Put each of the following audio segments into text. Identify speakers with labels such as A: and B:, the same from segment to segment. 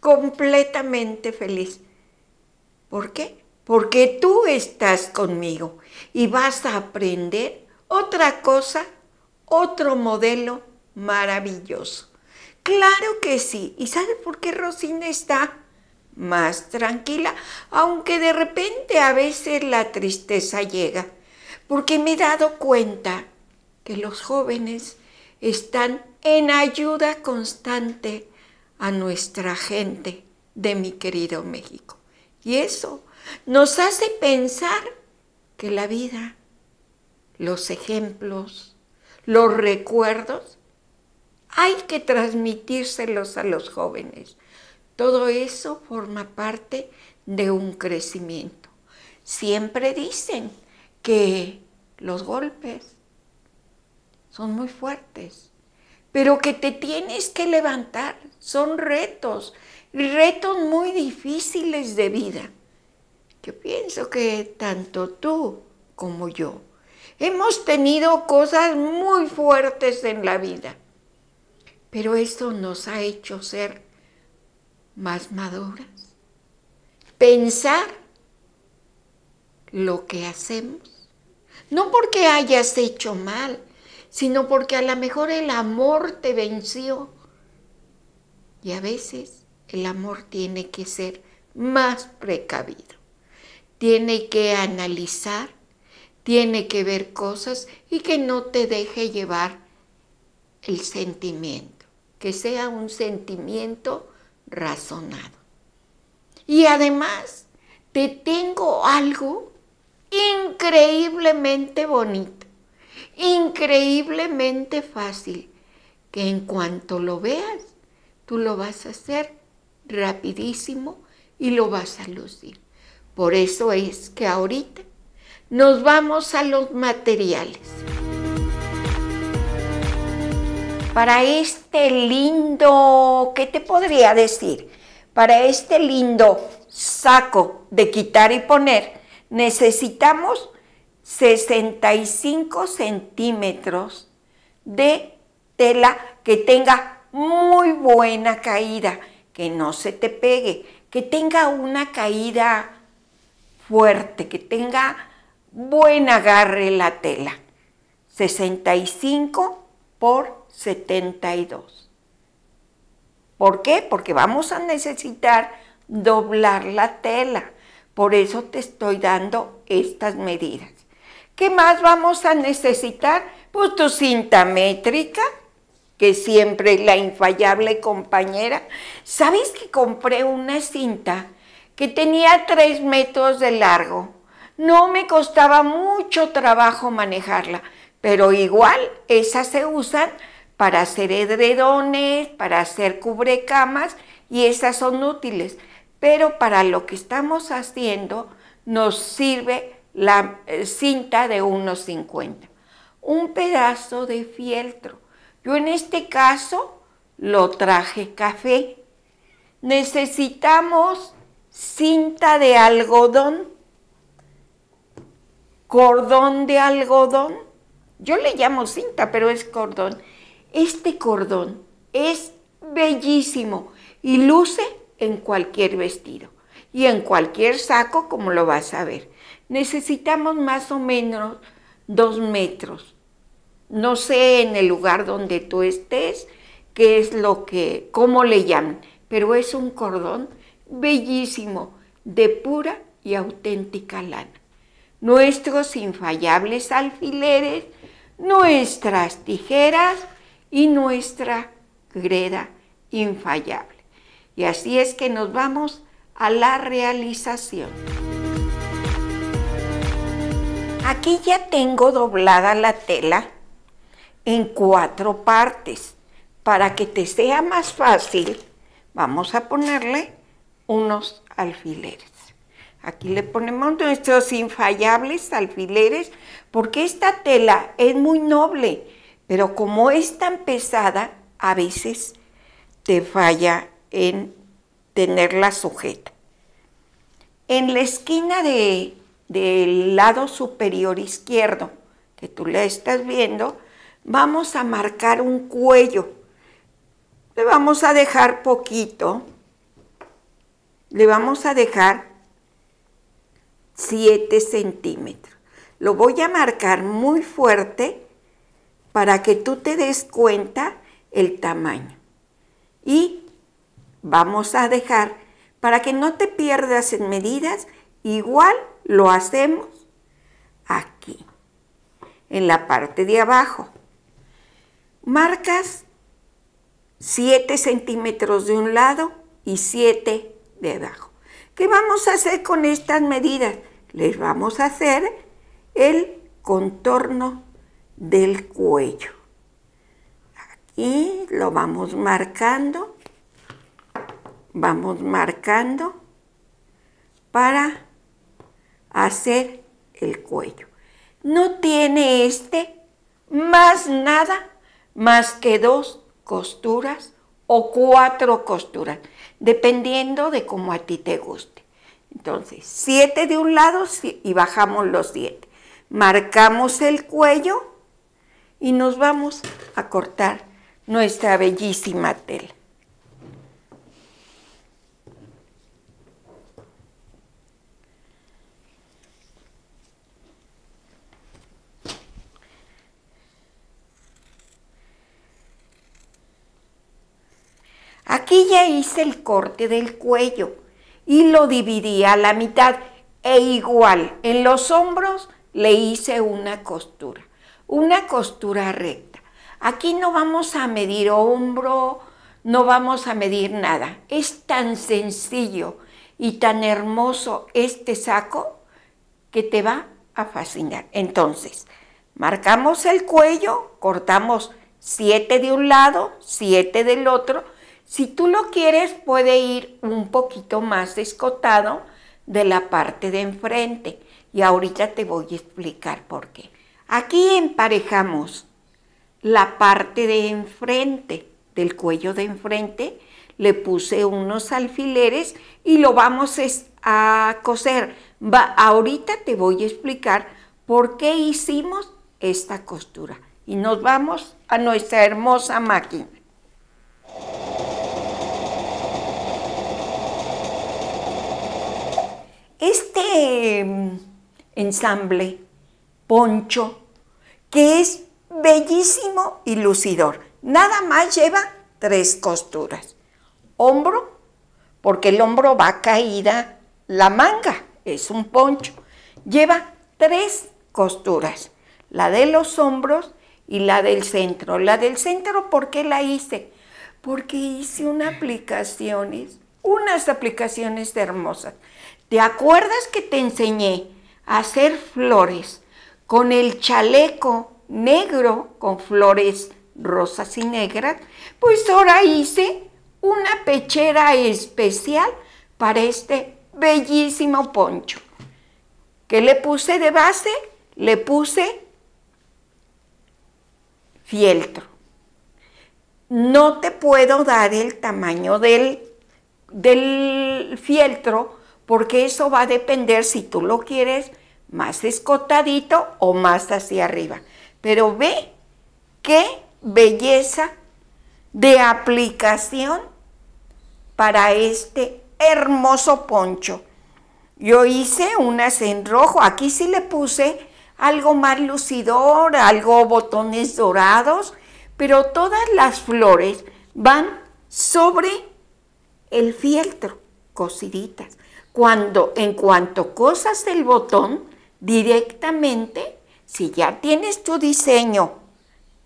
A: completamente feliz. ¿Por qué? Porque tú estás conmigo y vas a aprender otra cosa, otro modelo maravilloso. Claro que sí. ¿Y sabes por qué Rosina está más tranquila? Aunque de repente a veces la tristeza llega. Porque me he dado cuenta que los jóvenes están en ayuda constante a nuestra gente de mi querido México. Y eso nos hace pensar que la vida, los ejemplos, los recuerdos, hay que transmitírselos a los jóvenes. Todo eso forma parte de un crecimiento. Siempre dicen que los golpes son muy fuertes, pero que te tienes que levantar. Son retos, retos muy difíciles de vida. Yo pienso que tanto tú como yo hemos tenido cosas muy fuertes en la vida, pero esto nos ha hecho ser más maduras, pensar lo que hacemos, no porque hayas hecho mal, sino porque a lo mejor el amor te venció. Y a veces el amor tiene que ser más precavido, tiene que analizar, tiene que ver cosas y que no te deje llevar el sentimiento, que sea un sentimiento razonado. Y además, te tengo algo increíblemente bonito increíblemente fácil, que en cuanto lo veas, tú lo vas a hacer rapidísimo y lo vas a lucir. Por eso es que ahorita nos vamos a los materiales. Para este lindo, ¿qué te podría decir? Para este lindo saco de quitar y poner, necesitamos 65 centímetros de tela que tenga muy buena caída, que no se te pegue, que tenga una caída fuerte, que tenga buen agarre la tela. 65 por 72. ¿Por qué? Porque vamos a necesitar doblar la tela. Por eso te estoy dando estas medidas. ¿Qué más vamos a necesitar? Pues tu cinta métrica, que siempre es la infallable compañera. ¿Sabes que compré una cinta que tenía 3 metros de largo? No me costaba mucho trabajo manejarla, pero igual esas se usan para hacer edredones, para hacer cubrecamas y esas son útiles. Pero para lo que estamos haciendo nos sirve la eh, cinta de 1,50. Un pedazo de fieltro. Yo en este caso lo traje café. Necesitamos cinta de algodón, cordón de algodón. Yo le llamo cinta, pero es cordón. Este cordón es bellísimo y luce en cualquier vestido y en cualquier saco, como lo vas a ver necesitamos más o menos dos metros. No sé en el lugar donde tú estés qué es lo que, cómo le llaman, pero es un cordón bellísimo, de pura y auténtica lana. Nuestros infallables alfileres, nuestras tijeras y nuestra greda infallable. Y así es que nos vamos a la realización. Aquí ya tengo doblada la tela en cuatro partes. Para que te sea más fácil, vamos a ponerle unos alfileres. Aquí le ponemos nuestros infallables alfileres porque esta tela es muy noble, pero como es tan pesada, a veces te falla en tenerla sujeta. En la esquina de del lado superior izquierdo, que tú le estás viendo, vamos a marcar un cuello. Le vamos a dejar poquito. Le vamos a dejar 7 centímetros. Lo voy a marcar muy fuerte para que tú te des cuenta el tamaño. Y vamos a dejar, para que no te pierdas en medidas, igual lo hacemos aquí, en la parte de abajo. Marcas 7 centímetros de un lado y 7 de abajo. ¿Qué vamos a hacer con estas medidas? Les vamos a hacer el contorno del cuello. Aquí lo vamos marcando, vamos marcando para hacer el cuello. No tiene este más nada más que dos costuras o cuatro costuras, dependiendo de cómo a ti te guste. Entonces, siete de un lado y bajamos los siete. Marcamos el cuello y nos vamos a cortar nuestra bellísima tela. Aquí ya hice el corte del cuello y lo dividí a la mitad e igual en los hombros le hice una costura, una costura recta. Aquí no vamos a medir hombro, no vamos a medir nada. Es tan sencillo y tan hermoso este saco que te va a fascinar. Entonces, marcamos el cuello, cortamos siete de un lado, siete del otro, si tú lo quieres, puede ir un poquito más escotado de la parte de enfrente. Y ahorita te voy a explicar por qué. Aquí emparejamos la parte de enfrente, del cuello de enfrente, le puse unos alfileres y lo vamos a coser. ahorita te voy a explicar por qué hicimos esta costura. Y nos vamos a nuestra hermosa máquina. este mm, ensamble, poncho, que es bellísimo y lucidor. Nada más lleva tres costuras. Hombro, porque el hombro va caída la manga, es un poncho. Lleva tres costuras, la de los hombros y la del centro. La del centro, ¿por qué la hice? Porque hice unas aplicaciones, unas aplicaciones hermosas. ¿Te acuerdas que te enseñé a hacer flores con el chaleco negro con flores rosas y negras? Pues ahora hice una pechera especial para este bellísimo poncho. ¿Qué le puse de base? Le puse fieltro. No te puedo dar el tamaño del, del fieltro porque eso va a depender si tú lo quieres más escotadito o más hacia arriba. Pero ve qué belleza de aplicación para este hermoso poncho. Yo hice unas en rojo, aquí sí le puse algo más lucidor, algo botones dorados, pero todas las flores van sobre el fieltro, cosiditas cuando en cuanto cosas el botón, directamente, si ya tienes tu diseño,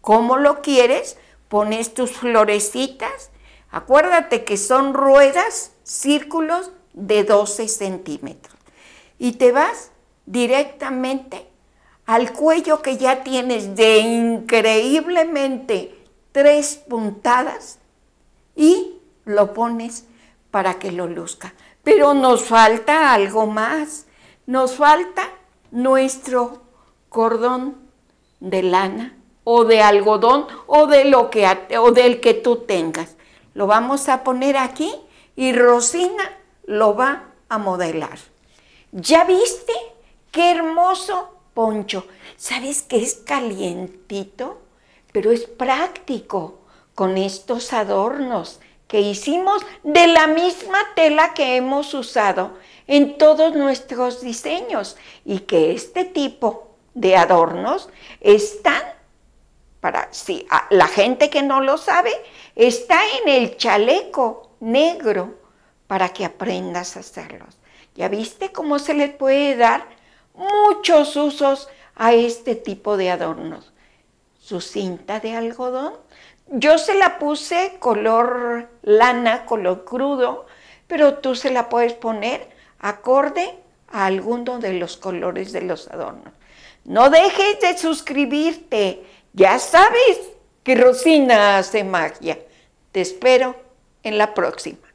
A: como lo quieres, pones tus florecitas. Acuérdate que son ruedas, círculos de 12 centímetros. Y te vas directamente al cuello que ya tienes de increíblemente tres puntadas y lo pones para que lo luzca. Pero nos falta algo más. Nos falta nuestro cordón de lana o de algodón o o del que tú tengas. Lo vamos a poner aquí y Rosina lo va a modelar. ¿Ya viste qué hermoso poncho? ¿Sabes que es calientito? Pero es práctico con estos adornos que hicimos de la misma tela que hemos usado en todos nuestros diseños y que este tipo de adornos están, para si la gente que no lo sabe, está en el chaleco negro para que aprendas a hacerlos. ¿Ya viste cómo se les puede dar muchos usos a este tipo de adornos? Su cinta de algodón yo se la puse color lana, color crudo, pero tú se la puedes poner acorde a alguno de los colores de los adornos. No dejes de suscribirte. Ya sabes que Rosina hace magia. Te espero en la próxima.